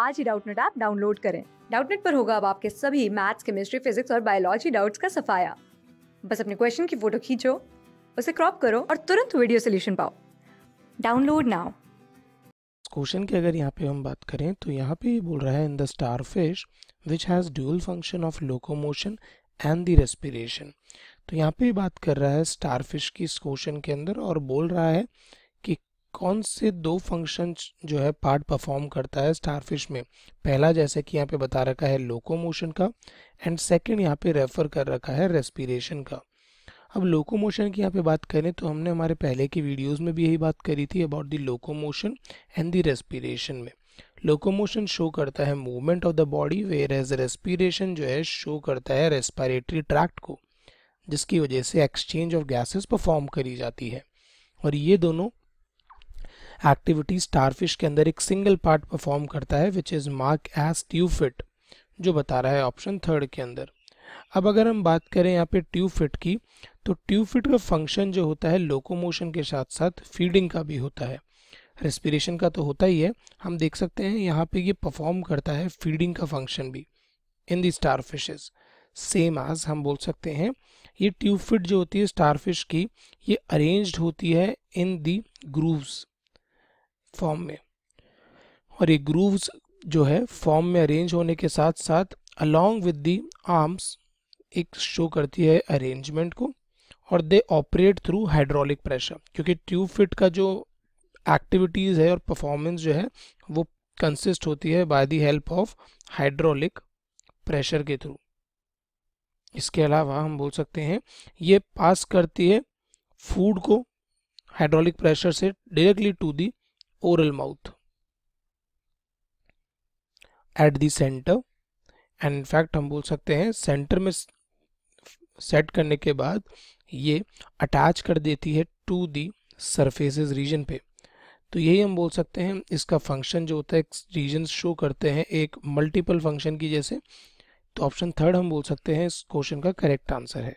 आज ही Doubtnut app download करें डाउटनेट पर होगा अब आपके सभी मैथ्स केमिस्ट्री फिजिक्स और बायोलॉजी डाउट्स का सफाया बस अपने क्वेश्चन की फोटो खींचो उसे क्रॉप करो और तुरंत वीडियो सोल्यूशन पाओ डाउनलोड नाउ क्वेश्चन की अगर यहाँ पे हम बात करें तो यहाँ पे ये बोल रहा है in the starfish which has dual function of locomotion and the respiration तो यहाँ पे बात कर रहा है स्टार फिश की इस क्वेश्चन के अंदर और बोल रहा है कौन से दो फंक्शन जो है पार्ट परफॉर्म करता है स्टारफिश में पहला जैसे कि यहाँ पे बता रखा है लोकोमोशन का एंड सेकंड यहाँ पे रेफर कर रखा है रेस्पिरेशन का अब लोकोमोशन की यहाँ पे बात करें तो हमने हमारे पहले की वीडियोस में भी यही बात करी थी about the locomotion and the respiration में लोकोमोशन शो करता है movement of the body where as respiration जो है शो करता है रेस्पायरेटरी ट्रैक्ट को जिसकी वजह से एक्सचेंज ऑफ गैसेस परफॉर्म करी जाती है और ये दोनों एक्टिविटी स्टारफिश के अंदर एक सिंगल पार्ट परफॉर्म करता है which is mark as tube feet जो बता रहा है ऑप्शन थर्ड के अंदर अब अगर हम बात करें यहाँ पे ट्यूफिट की तो ट्यूफिट का फंक्शन जो होता है लोकोमोशन के साथ साथ फीडिंग का भी होता है रेस्पिरेशन का तो होता ही है हम देख सकते हैं यहाँ पे ये परफॉर्म करता है फीडिंग का फंक्शन भी in the starfishes same आज हम बोल सकते हैं ये ट्यूबफिट जो होती है स्टारफिश की ये अरेंज्ड होती है इन दी ग्रूव्स फॉर्म में और ये ग्रूव्स जो है फॉर्म में अरेंज होने के साथ साथ अलॉन्ग विद दी आर्म्स एक शो करती है अरेंजमेंट को और they operate through hydraulic pressure क्योंकि ट्यूब फिट का जो एक्टिविटीज़ है और परफॉर्मेंस जो है वो कंसिस्ट होती है by the help of hydraulic pressure के थ्रू इसके अलावा हम बोल सकते हैं ये पास करती है फूड को हाइड्रोलिक प्रेशर से directly to the oral mouth at center and in fact हम बोल सकते हैं सेंटर में सेट करने के बाद ये अटैच कर देती है टू दी surfaces रीजन पे तो यही हम बोल सकते हैं इसका फंक्शन जो होता है रीजन शो करते हैं एक मल्टीपल फंक्शन की जैसे तो ऑप्शन थर्ड हम बोल सकते हैं इस क्वेश्चन का करेक्ट आंसर है